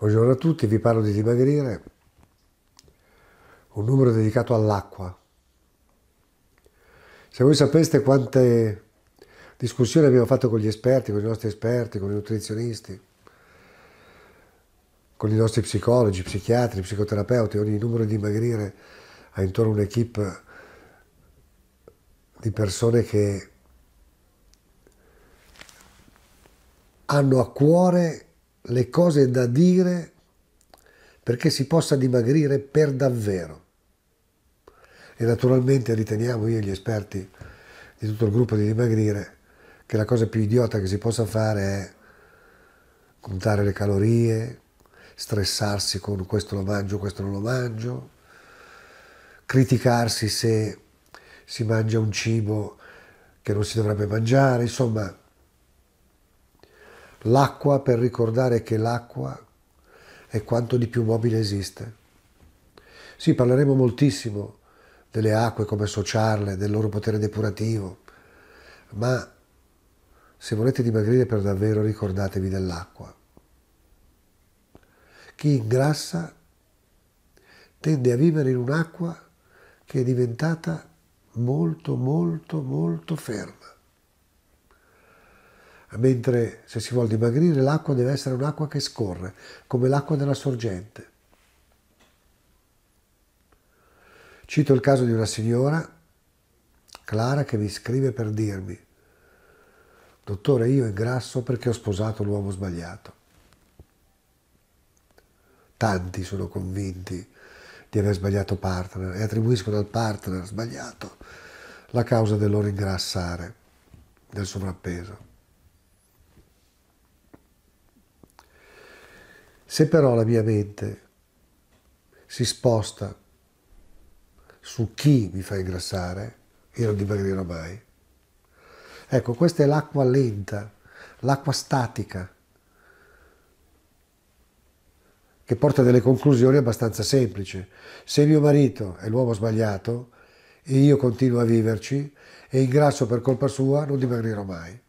Buongiorno a tutti, vi parlo di Dimagrire, un numero dedicato all'acqua. Se voi sapeste quante discussioni abbiamo fatto con gli esperti, con i nostri esperti, con i nutrizionisti, con i nostri psicologi, psichiatri, psicoterapeuti, ogni numero di dimagrire ha intorno un'equipe di persone che hanno a cuore le cose da dire perché si possa dimagrire per davvero. E naturalmente riteniamo io e gli esperti di tutto il gruppo di dimagrire che la cosa più idiota che si possa fare è contare le calorie, stressarsi con questo lo mangio, questo non lo mangio, criticarsi se si mangia un cibo che non si dovrebbe mangiare, insomma l'acqua per ricordare che l'acqua è quanto di più mobile esiste. Sì, parleremo moltissimo delle acque, come associarle, del loro potere depurativo, ma se volete dimagrire per davvero ricordatevi dell'acqua. Chi ingrassa tende a vivere in un'acqua che è diventata molto, molto, molto ferma mentre se si vuole dimagrire l'acqua deve essere un'acqua che scorre, come l'acqua della sorgente. Cito il caso di una signora, Clara, che mi scrive per dirmi, dottore io ingrasso perché ho sposato l'uomo sbagliato. Tanti sono convinti di aver sbagliato partner e attribuiscono al partner sbagliato la causa del loro ingrassare, del sovrappeso. Se però la mia mente si sposta su chi mi fa ingrassare, io non dimagrirò mai. Ecco, questa è l'acqua lenta, l'acqua statica, che porta a delle conclusioni abbastanza semplici. Se mio marito è l'uomo sbagliato e io continuo a viverci e ingrasso per colpa sua, non dimagrirò mai.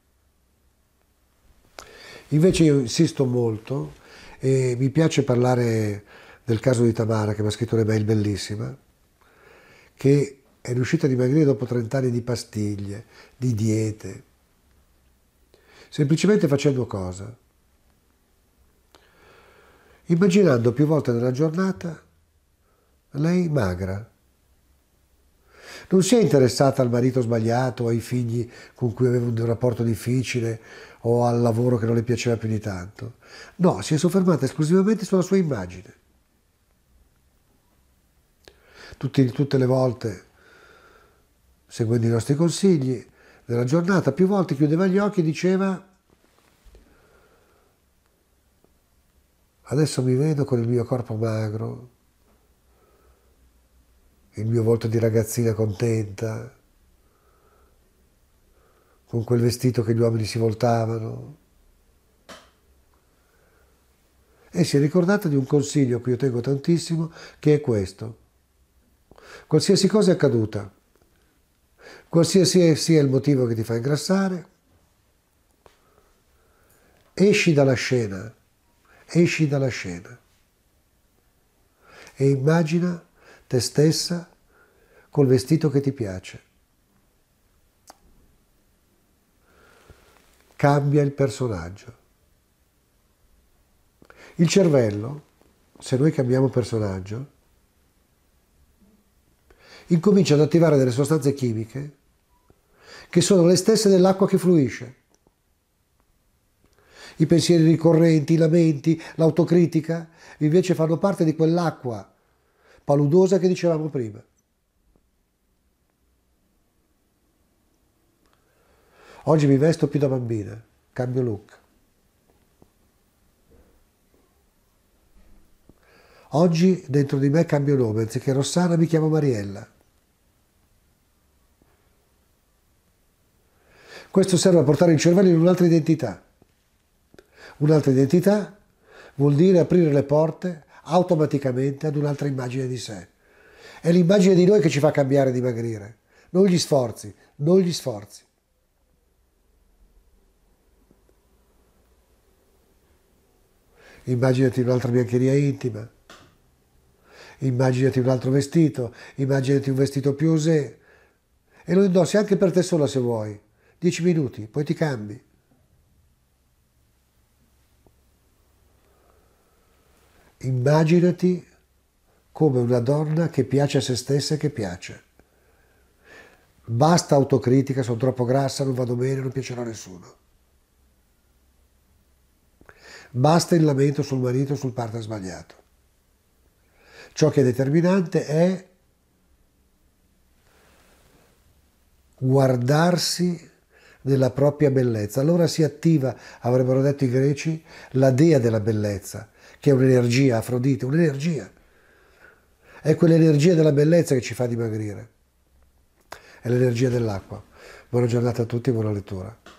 Invece io insisto molto e mi piace parlare del caso di Tamara, che mi ha scritto una mail bellissima, che è riuscita a dimagrire dopo 30 anni di pastiglie, di diete, semplicemente facendo cosa? Immaginando più volte nella giornata lei magra, non si è interessata al marito sbagliato, ai figli con cui aveva un rapporto difficile o al lavoro che non le piaceva più di tanto. No, si è soffermata esclusivamente sulla sua immagine. Tutte, tutte le volte, seguendo i nostri consigli, nella giornata più volte chiudeva gli occhi e diceva adesso mi vedo con il mio corpo magro, il mio volto di ragazzina contenta, con quel vestito che gli uomini si voltavano. E si è ricordata di un consiglio a cui io tengo tantissimo, che è questo. Qualsiasi cosa è accaduta, qualsiasi sia il motivo che ti fa ingrassare, esci dalla scena, esci dalla scena e immagina te stessa col vestito che ti piace. Cambia il personaggio. Il cervello, se noi cambiamo personaggio, incomincia ad attivare delle sostanze chimiche che sono le stesse dell'acqua che fluisce. I pensieri ricorrenti, i lamenti, l'autocritica, invece fanno parte di quell'acqua paludosa che dicevamo prima. Oggi mi vesto più da bambina, cambio look. Oggi dentro di me cambio nome, anziché Rossana mi chiamo Mariella. Questo serve a portare il cervello in un'altra identità. Un'altra identità vuol dire aprire le porte automaticamente ad un'altra immagine di sé. È l'immagine di noi che ci fa cambiare e dimagrire, non gli sforzi, non gli sforzi. Immaginati un'altra biancheria intima, immaginati un altro vestito, immaginati un vestito più osè e lo indossi anche per te sola se vuoi. Dieci minuti, poi ti cambi. Immaginati come una donna che piace a se stessa e che piace. Basta autocritica, sono troppo grassa, non vado bene, non piacerò a nessuno. Basta il lamento sul marito o sul partner sbagliato. Ciò che è determinante è guardarsi della propria bellezza. Allora si attiva, avrebbero detto i greci, la dea della bellezza, che è un'energia, Afrodite, un'energia. È quell'energia della bellezza che ci fa dimagrire. È l'energia dell'acqua. Buona giornata a tutti, buona lettura.